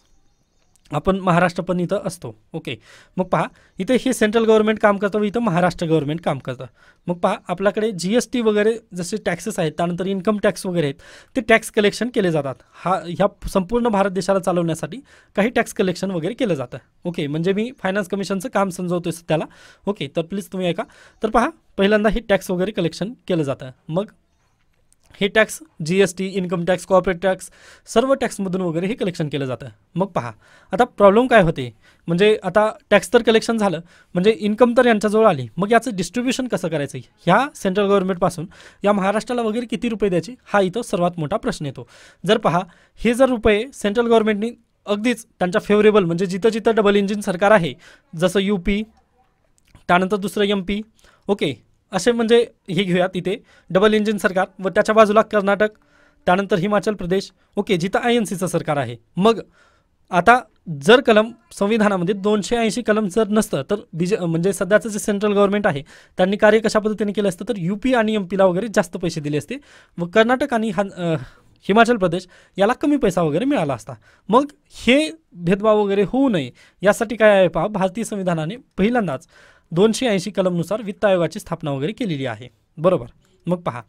आपण महाराष्ट्र पण इथं असतो ओके मग पहा इथे हे सेंट्रल गव्हर्नमेंट काम करतं व इथं महाराष्ट्र गव्हर्नमेंट काम करतं मग पहा आपल्याकडे जी एस टी वगैरे जसे टॅक्सेस आहेत त्यानंतर इन्कम टॅक्स वगैरे आहेत ते टॅक्स कलेक्शन केले जातात हा ह्या संपूर्ण भारत देशाला चालवण्यासाठी काही टॅक्स कलेक्शन वगैरे केलं जातं ओके म्हणजे मी फायनान्स कमिशनचं काम समजवतोय त्याला ओके तर प्लीज तुम्ही ऐका तर पहा पहिल्यांदा हे टॅक्स वगैरे कलेक्शन केलं जातं मग हे tax G S T income tax corporate tax सर्व टॅक्समधून वगैरे हे कलेक्शन केलं जातं मग पहा आता प्रॉब्लेम काय होते म्हणजे आता टॅक्स तर कलेक्शन झालं म्हणजे इन्कम तर यांच्याजवळ आली मग याचं डिस्ट्रीब्युशन कसं करायचं ह्या सेंट्रल गव्हर्नमेंटपासून या महाराष्ट्राला वगैरे किती रुपये द्यायचे हा इथं सर्वात मोठा प्रश्न येतो जर पहा हे जर रुपये सेंट्रल गव्हर्नमेंटनी अगदीच त्यांच्या फेवरेबल म्हणजे जिथं जिथं डबल इंजिन सरकार आहे जसं यू पी त्यानंतर दुसरं एम पी ओके असे म्हणजे हे घेऊया इथे डबल इंजिन सरकार व त्याच्या बाजूला कर्नाटक त्यानंतर हिमाचल प्रदेश ओके जिथं आय एन सीचं सरकार आहे मग आता जर कलम संविधानामध्ये दोनशे ऐंशी कलम जर नसतं तर बीजे म्हणजे सध्याचं जे सेंट्रल गव्हर्नमेंट आहे त्यांनी कार्य कशा पद्धतीने केलं असतं तर यू पी आणि एम पीला वगैरे जास्त पैसे दिले असते व कर्नाटक आणि हा हिमाचल प्रदेश याला कमी पैसा वगैरे मिळाला असता मग हे भेदभाव वगैरे होऊ नये यासाठी काय आहे पहा भारतीय संविधानाने पहिल्यांदाच दोनशे ऐंशी कलमनुसार वित्त आयोगाची स्थापना वगैरे केलेली आहे बरोबर मग पहा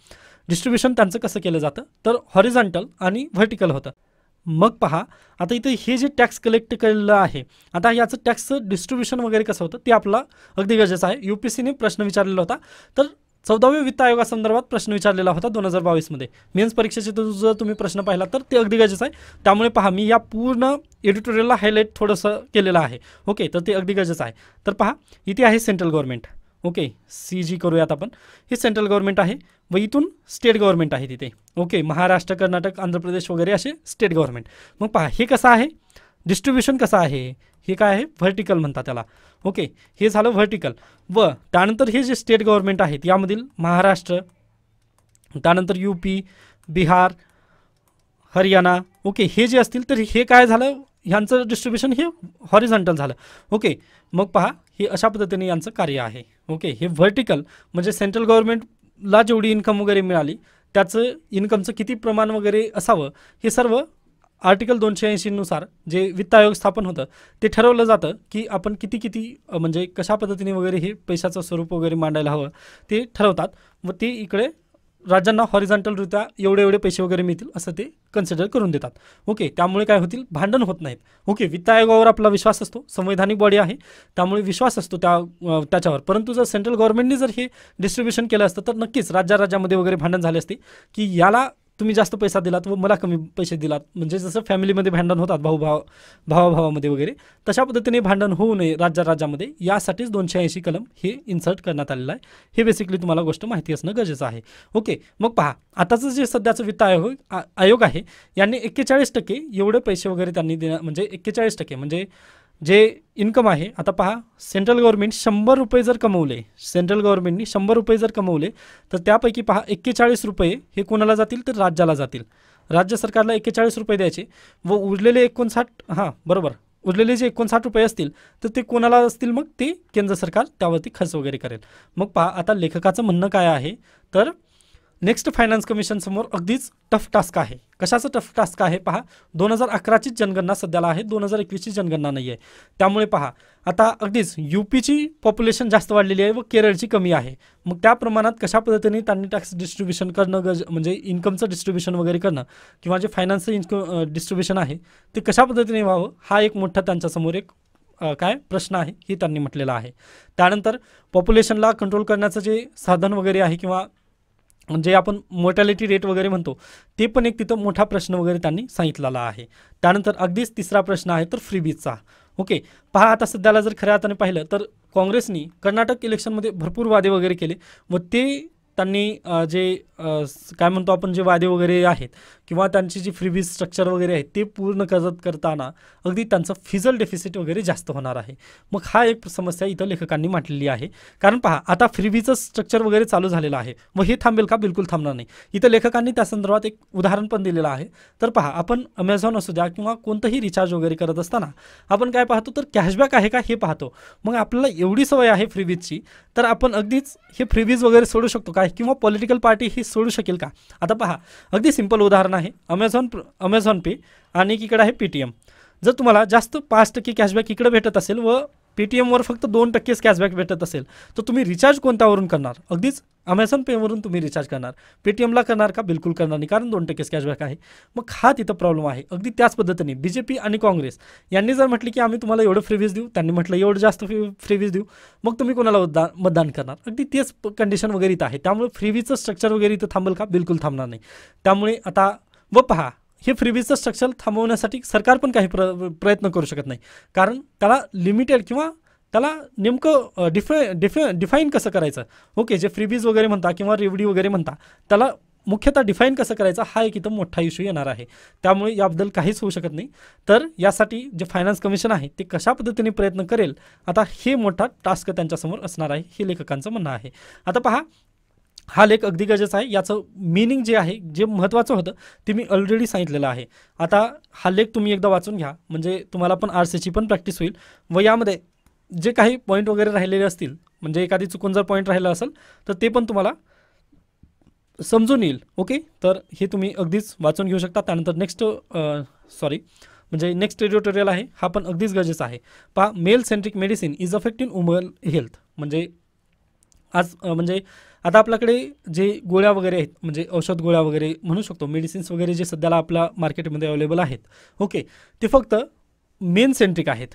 डिस्ट्रीब्युशन त्यांचं कसं केलं जातं तर हॉरिझॉन्टल आणि व्हर्टिकल होतं मग पहा आता इथे हे जे टॅक्स कलेक्ट केलेलं आहे आता याचं टॅक्सचं डिस्ट्रीब्युशन वगैरे कसं होतं ते आपला अगदी गरजेचं आहे यू पी सीने प्रश्न विचारलेला होता तर चौदाव्या वित्त आयोगासंदर्भात प्रश्न विचारलेला होता दोन हजार बावीसमध्ये मेन्स परीक्षेचे जर तुम्ही प्रश्न पाहिला तर ते अगदी गरजेचं आहे त्यामुळे पहा मी या पूर्ण एडिटोरियलला हायलाईट थोडंसं केलेलं आहे ओके तर ते अगदी गरजेचं आहे तर पहा इथे आहे central government okay C G करूयात आपण हे सेंट्रल गव्हर्नमेंट आहे व इथून स्टेट गव्हर्नमेंट आहे तिथे ओके महाराष्ट्र कर्नाटक आंध्र प्रदेश वगैरे असे स्टेट गव्हर्नमेंट मग पहा हे कसं आहे डिस्ट्रीब्युशन कसं आहे हे काय आहे व्हर्टिकल म्हणतात त्याला ओके हे झालं व्हर्टिकल व त्यानंतर हे जे स्टेट गव्हर्नमेंट आहेत यामधील महाराष्ट्र त्यानंतर U P Bihar Haryana okay हे जे असतील तर हे काय झालं ह्यांचं डिस्ट्रीब्युशन हे हॉरिझॉन्टल झालं ओके मग पहा हे अशा पद्धतीने यांचं कार्य आहे ओके हे व्हर्टिकल म्हणजे सेंट्रल गव्हर्नमेंटला जेवढी इन्कम वगैरे मिळाली त्याचं इन्कमचं किती प्रमाण वगैरे असावं हे सर्व आर्टिकल दोनशे ऐंशीनुसार जे वित्त आयोग स्थापन होतं ते ठरवलं जातं की आपण किती किती म्हणजे कशा पद्धतीने वगैरे हे पैशाचं स्वरूप वगैरे मांडायला हवं ते ठरवतात व ते इकडे राज्यांना हॉरिझॉन्टलरित्या एवढे एवढे पैसे वगैरे मिळतील असं ते कन्सिडर करून देतात ओके त्यामुळे काय होतील भांडण होत नाहीत ओके वित्त आयोगावर आपला विश्वास असतो संवैधानिक बॉडी आहे त्यामुळे विश्वास असतो त्या त्याच्यावर परंतु जर सेंट्रल गव्हर्नमेंटने जर हे डिस्ट्रीब्युशन केलं असतं तर नक्कीच राज्या राज्यामध्ये वगैरे भांडण झाले असते की याला तुम्ही जास्त पैसा दिलात व मला कमी पैसे दिलात म्हणजे जसं फॅमिलीमध्ये भांडण होतात भाऊ भाव भावाभावामध्ये वगैरे तशा पद्धतीने भांडण होऊ नये राज्या राज्यामध्ये यासाठीच दोनशे ऐंशी कलम हे इन्सर्ट करण्यात आलेलं आहे हे बेसिकली तुम्हाला गोष्ट माहिती असणं गरजेचं आहे ओके मग पहा आताचं जे सध्याचं वित्त आयोग आयोग आहे यांनी एक्केचाळीस टक्के एवढे पैसे वगैरे त्यांनी देणार म्हणजे एक्केचाळीस टक्के म्हणजे जे इन्कम आहे आता पहा सेंट्रल गव्हर्मेंट शंभर रुपये जर कमवले सेंट्रल गव्हर्मेंटनी शंभर रुपये जर कमवले तर त्यापैकी पहा एक्केचाळीस रुपये हे कोणाला जातील तर राज्याला जातील राज्य सरकारला एक्केचाळीस रुपये द्यायचे व उरलेले एकोणसाठ हां बरोबर उरलेले जे एकोणसाठ रुपये असतील तर ते कोणाला असतील मग ते केंद्र सरकार त्यावरती खर्च वगैरे करेल मग पहा आता लेखकाचं म्हणणं काय आहे तर नेक्स्ट फायनान्स कमिशनसमोर अगदीच टफ टास्क आहे कशाचं टफ टास्क आहे पहा दोन हजार अकराचीच जनगणना सध्याला आहे दोन हजार एकवीसची जनगणना नाही आहे त्यामुळे पहा आता अगदीच यू पीची पॉप्युलेशन जास्त वाढलेली आहे व केरळची कमी आहे मग त्या प्रमाणात कशा पद्धतीने त्यांनी टॅक्स डिस्ट्रीब्युशन करणं गज म्हणजे इन्कमचं डिस्ट्रीब्युशन वगैरे करणं किंवा जे फायनान्सचं इन्कम डिस्ट्रीब्युशन आहे ते कशा पद्धतीने व्हावं हा एक मोठा त्यांच्यासमोर एक काय प्रश्न आहे हे त्यांनी म्हटलेला आहे त्यानंतर पॉप्युलेशनला कंट्रोल करण्याचं जे साधन वगैरे आहे किंवा जे म्हणजे आपण मोर्टॅलिटी रेट वगैरे म्हणतो ते पण एक तिथं मोठा प्रश्न वगैरे त्यांनी सांगितलेला आहे त्यानंतर अगदीच तिसरा प्रश्न आहे तर फ्रीबीजचा ओके पहा आता सध्याला जर खऱ्या अर्थाने पाहिलं तर काँग्रेसनी कर्नाटक इलेक्शनमध्ये भरपूर वादे वगैरे केले व ते त्यांनी जे काय म्हणतो आपण जे वादे वगैरे आहेत किंवा त्यांची जी फ्रीबीज स्ट्रक्चर वगैरे आहे ते पूर्ण करत करताना अगदी त्यांचं फिजल डेफिसिट वगैरे जास्त होणार आहे मग हा एक समस्या इथं लेखकांनी मांडलेली आहे कारण पहा आता फ्रीबीचं स्ट्रक्चर वगैरे चालू झालेलं आहे मग हे थांबेल का बिलकुल थांबणार नाही इथं लेखकांनी त्या संदर्भात एक उदाहरण पण दिलेलं आहे तर पहा आपण अमेझॉन असू द्या किंवा कोणतंही रिचार्ज वगैरे करत असताना आपण काय पाहतो तर कॅशबॅक आहे का हे पाहतो मग आपल्याला एवढी सवय आहे फ्रीबीजची तर आपण अगदीच हे फ्रीबीज वगैरे सोडू शकतो का किंवा पॉलिटिकल पार्टी ही सोडू शकेल का आता पहा अगदी सिंपल उदाहरण आहे अमेझॉन अमेझॉन पे आणि इकडं आहे पेटीएम जर तुम्हाला जास्त पाच टक्के कॅशबॅक इकडे भेटत असेल व पेटीएमवर फक्त दोन टक्केच कॅशबॅक भेटत असेल तर तुम्ही रिचार्ज कोणत्यावरून करणार अगदीच अमेझॉन पेवरून तुम्ही रिचार्ज करणार पेटीएमला करणार का बिलकुल करणार नाही कारण दोन टक्केच कॅशबॅक आहे मग हा तिथं प्रॉब्लेम आहे अगदी त्याच पद्धतीने बी जे पी आणि काँग्रेस यांनी जर म्हटलं की आम्ही तुम्हाला एवढं फ्रीवीज देऊ त्यांनी म्हटलं एवढं जास्त फ्री फ्रीवीज देऊ मग तुम्ही कोणाला मतदान मतदान करणार अगदी तेच कंडिशन वगैरे इथं आहे त्यामुळे फ्रीवीचं स्ट्रक्चर वगैरे इथं थांबेल का बिलकुल थांबणार नाही त्यामुळे आता व पहा हे फ्रीबीजचं स्ट्रक्चर थांबवण्यासाठी सरकार पण काही प्र प्रयत्न करू शकत नाही कारण त्याला लिमिटेड किंवा त्याला नेमकं डिफे डिफे डिफाईन कसं करायचं ओके जे फ्रीबीज वगैरे म्हणता किंवा रेवडी वगैरे म्हणता त्याला मुख्यतः डिफाईन कसं करायचा हा एक इथं मोठा इश्यू येणार आहे त्यामुळे याबद्दल काहीच होऊ शकत नाही तर यासाठी जे फायनान्स कमिशन आहे ते कशा पद्धतीने प्रयत्न करेल आता हे मोठा टास्क त्यांच्यासमोर असणार आहे हे लेखकांचं म्हणणं आहे आता पहा हा लेख अगदी गरजेचा आहे याचं मिनिंग जे आहे जे महत्त्वाचं होतं ते मी ऑलरेडी सांगितलेलं आहे आता हा लेख तुम्ही एकदा वाचून घ्या म्हणजे तुम्हाला पण आर सीची पण प्रॅक्टिस होईल व यामध्ये जे काही पॉईंट वगैरे राहिलेले असतील म्हणजे एखादी चुकून जर पॉईंट राहिला असेल तर ते पण तुम्हाला समजून येईल ओके तर हे तुम्ही अगदीच वाचून घेऊ शकता त्यानंतर नेक्स्ट सॉरी म्हणजे नेक्स्ट ट्युटोरियल आहे हा पण अगदीच गरजेचा आहे पहा male centric medicine is affect in women health म्हणजे आज म्हणजे आता आपल्याकडे जे गोळ्या वगैरे आहेत म्हणजे औषध गोळ्या वगैरे म्हणू शकतो मेडिसिन्स वगैरे जे सध्याला आपल्या मार्केटमध्ये अवेलेबल आहेत ओके ते फक्त मेन सेंट्रिक आहेत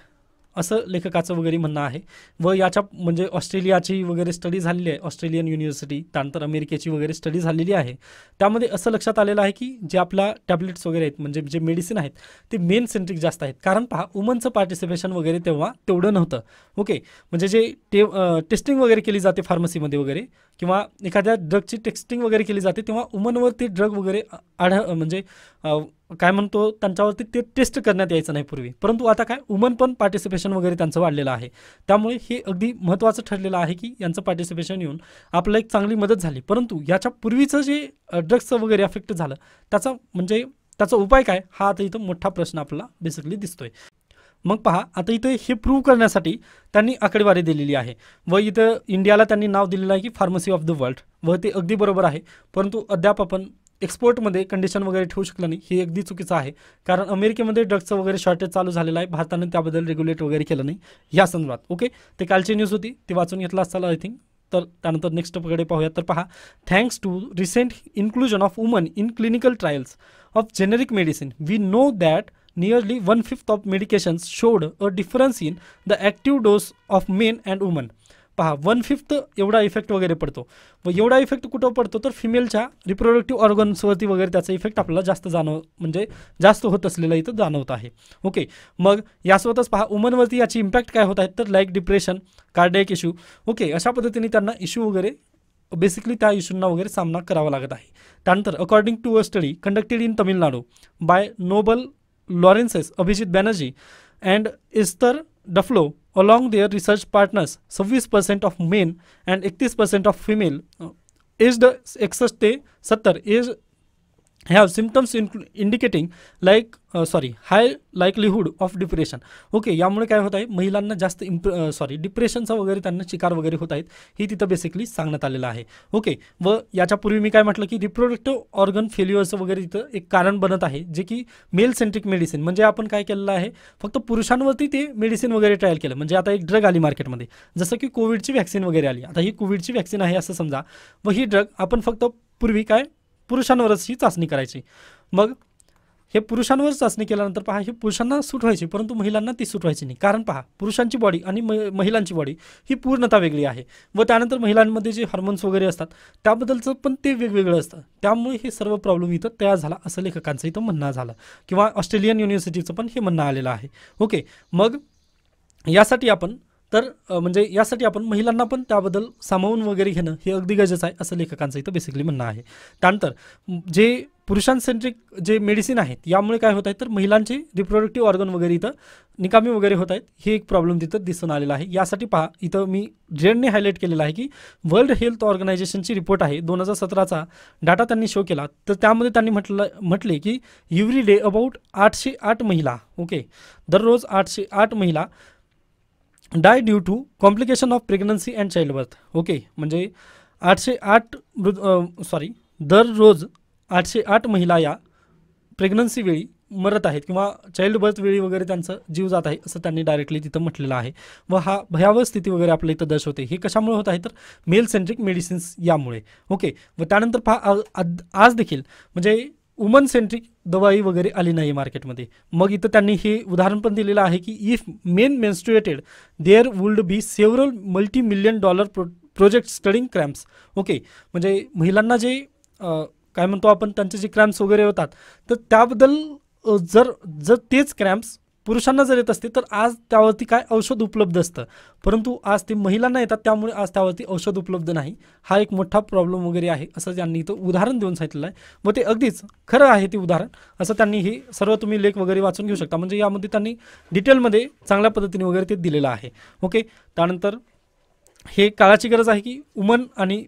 असं लेखकाचं वगैरे म्हणणं आहे व याच्या म्हणजे ऑस्ट्रेलियाची वगैरे स्टडी झालेली आहे ऑस्ट्रेलियन युनिव्हर्सिटी त्यानंतर अमेरिकेची वगैरे स्टडी झालेली आहे त्यामध्ये असं लक्षात आलेलं आहे की जे आपल्या टॅबलेट्स वगैरे आहेत म्हणजे जे मेडिसिन आहेत ते मेन सेंट्रिक जास्त आहेत कारण पहा वुमनचं पार्टिसिपेशन वगैरे तेव्हा तेवढं नव्हतं ओके म्हणजे जे टे टेस्टिंग वगैरे केली जाते फार्मसीमध्ये वगैरे किंवा एखाद्या ड्रगची टेस्टिंग वगैरे केली जाते तेव्हा वुमनवरती ड्रग वगैरे आढळ म्हणजे काय म्हणतो त्यांच्यावरती ते टेस्ट करण्यात यायचं नाही पूर्वी परंतु आता काय वुमन पण पार्टिसिपेशन वगैरे त्यांचं वाढलेलं आहे त्यामुळे हे अगदी महत्त्वाचं ठरलेलं आहे की यांचं पार्टिसिपेशन येऊन आपलं एक चांगली मदत झाली परंतु याच्या पूर्वीचं जे ड्रग्सचं वगैरे अफेक्ट झालं त्याचा म्हणजे त्याचा उपाय काय हा आता इथं मोठा प्रश्न आपला बेसिकली दिसतोय मग पहा आता इथे हे प्रूव्ह करण्यासाठी त्यांनी आकडेवारी दिलेली आहे व इथं इंडियाला त्यांनी नाव दिलेलं आहे की फार्मसी ऑफ द वर्ल्ड व ते अगदी बरोबर आहे परंतु अद्याप आपण एक्सपोर्टमध्ये कंडिशन वगैरे ठेवू शकलं नाही हे अगदी चुकीचं आहे कारण अमेरिकेमध्ये ड्रग्जचं वगैरे शॉर्टेज चालू झालेलं आहे भारतानं त्याबद्दल रेग्युलेट वगैरे केलं नाही या संदर्भात ओके ते कालची न्यूज होती ती वाचून घेतला असताल आय थिंक तर त्यानंतर नेक्स्ट पकडे पाहूया तर पहा thanks to recent inclusion of women in clinical trials of generic medicine we know that nearly one fifth of medications showed a difference in the active dose of men and women पहा वन फिफ्थ एवढा इफेक्ट वगैरे पडतो व एवढा इफेक्ट कुठं पडतो तर फिमेलच्या रिप्रोडक्टिव्ह ऑर्गन्सवरती वगैरे त्याचा इफेक्ट आपल्याला जास्त जाणव म्हणजे जास्त होत असलेला इथं जाणवत आहे ओके मग यासोबतच पहा वुमनवरती याची इम्पॅक्ट काय होत आहेत तर like depression cardiac issue okay अशा पद्धतीने त्यांना इश्यू वगैरे बेसिकली त्या इश्यूंना वगैरे सामना करावा लागत आहे त्यानंतर according to a study conducted in Tamil Nadu by Nobel Lawrence's Abhijit Banerjee and Esther Duflo along their research partners 70 percent of men and 31% of female is the एकसठ ते सत्तर have symptoms indicating like sorry uh, high likelihood of depression okay यामुळे काय होत आहे महिलांना जास्त इम्प सॉरी डिप्रेशनचा वगैरे त्यांना शिकार वगैरे होत आहेत ही तिथं बेसिकली सांगण्यात आलेलं आहे ओके व याच्यापूर्वी मी काय म्हटलं की रिप्रोडक्टिव्ह ऑर्गन फेल्युअरचं वगैरे तिथं एक कारण बनत आहे जे की मेल सेंट्रिक मेडिसिन म्हणजे आपण काय केलेलं आहे फक्त पुरुषांवरती ते मेडिसिन वगैरे ट्रायल केलं म्हणजे आता एक ड्रग आली मार्केटमध्ये जसं की कोविडची व्हॅक्सिन वगैरे आली आता ही कोविडची व्हॅक्सिन आहे असं समजा व ही ड्रग आपण फक्त पूर्वी काय पुरुषांवरच ही चाचणी करायची मग हे पुरुषांवर चाचणी केल्यानंतर पहा हे पुरुषांना सूट व्हायची परंतु महिलांना ती सूट व्हायची नाही कारण पहा पुरुषांची बॉडी आणि महिलांची बॉडी ही पूर्णता वेगळी आहे व त्यानंतर महिलांमध्ये जे हार्मोन्स वगैरे असतात त्याबद्दलचं पण ते वेगवेगळं असतं त्यामुळे हे सर्व प्रॉब्लेम इथं तयार झाला असं लेखकांचं इथं म्हणणं झालं किंवा ऑस्ट्रेलियन युनिव्हर्सिटीचं पण हे म्हणणं आलेलं आहे ओके मग यासाठी आपण तर म्हणजे यासाठी आपण महिलांना पण त्याबद्दल सामावून वगैरे घेणं हे अगदी गरजेचं आहे असं लेखकांचं इथं बेसिकली म्हणणं आहे त्यानंतर जे पुरुषांसेंट्रिक जे मेडिसिन आहेत यामुळे काय होत आहे तर महिलांचे रिप्रोडक्टिव्ह ऑर्गन वगैरे इथं निकामी वगैरे होत आहेत हे एक प्रॉब्लेम तिथं दिसून आलेला आहे यासाठी पहा इथं मी जेडने हायलाईट केलेलं आहे की वर्ल्ड हेल्थ ऑर्गनायझेशनची रिपोर्ट आहे दोन हजार सतराचा डाटा त्यांनी शो केला तर त्यामध्ये त्यांनी म्हटलं म्हटले की एव्हरी डे अबाउट आठशे आठ महिला ओके दररोज आठशे आठ महिला die due to complication of pregnancy and birth okay म्हणजे आठशे आठ मृद सॉरी दररोज आठशे आठ महिला या प्रेग्नन्सीवेळी मरत आहेत किंवा चाइल्ड बर्थ वेळी वगैरे त्यांचा जीव जात आहे असं त्यांनी डायरेक्टली तिथं म्हटलेलं आहे व हा भयावह स्थिती वगैरे आपल्या इथं दर्शवते हे कशामुळे होत आहे तर मेल सेंट्रिक मेडिसिन्स यामुळे ओके व त्यानंतर पहा आज देखील म्हणजे वुमन सेंट्रिक दवाई वगैरे आली नाही मार्केटमध्ये मग इथं त्यांनी हे उदाहरण पण दिलेलं आहे की if men menstruated there would be several multi million dollar pro project studying cramps okay म्हणजे महिलांना जे काय म्हणतो आपण त्यांचे जे क्रॅम्प्स वगैरे होतात तर त्याबद्दल जर जर तेच क्रॅम्प्स पुरुषांना जर येत असते तर आज त्यावरती काय औषध उपलब्ध असतं परंतु आज ते महिलांना येतात त्यामुळे आज त्यावरती औषध उपलब्ध नाही हा एक मोठा प्रॉब्लेम वगैरे आहे असं त्यांनी इथं उदाहरण देऊन सांगितलेलं आहे मग ते अगदीच खरं आहे ते उदाहरण असं त्यांनी हे सर्व तुम्ही लेख वगैरे वाचून घेऊ शकता म्हणजे यामध्ये त्यांनी डिटेलमध्ये चांगल्या पद्धतीने वगैरे ते दिलेलं आहे ओके त्यानंतर हे काळाची गरज आहे की वुमन आणि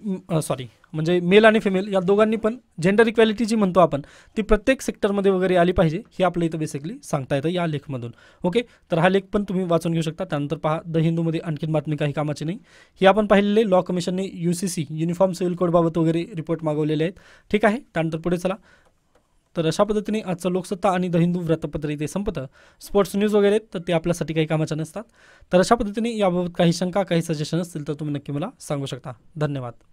सॉरी म्हणजे मेल आणि फिमेल या दोघांनी पण जेंडर इक्वॅलिटी जी म्हणतो आपण ती प्रत्येक सेक्टरमध्ये वगैरे आली पाहिजे हे आपल्या इथं बेसिकली सांगता येतं या लेखमधून ओके तर हा लेख पण तुम्ही वाचून घेऊ शकता त्यानंतर पहा द हिंदूमध्ये आणखी बातमी काही कामाची नाही हे आपण पाहिलेले लॉ कमिशनने U C C uniform civil कोडबाबत वगैरे रिपोर्ट मागवलेले आहेत ठीक आहे त्यानंतर पुढे चला तर अशा पद्धतीने आजचं लोकसत्ता आणि द हिंदू वृत्तपत्र इथे संपतं स्पोर्ट्स न्यूज वगैरे तर ते आपल्यासाठी काही कामाच्या नसतात तर अशा पद्धतीने याबाबत काही शंका काही सजेशन असतील तर तुम्ही नक्की मला सांगू शकता धन्यवाद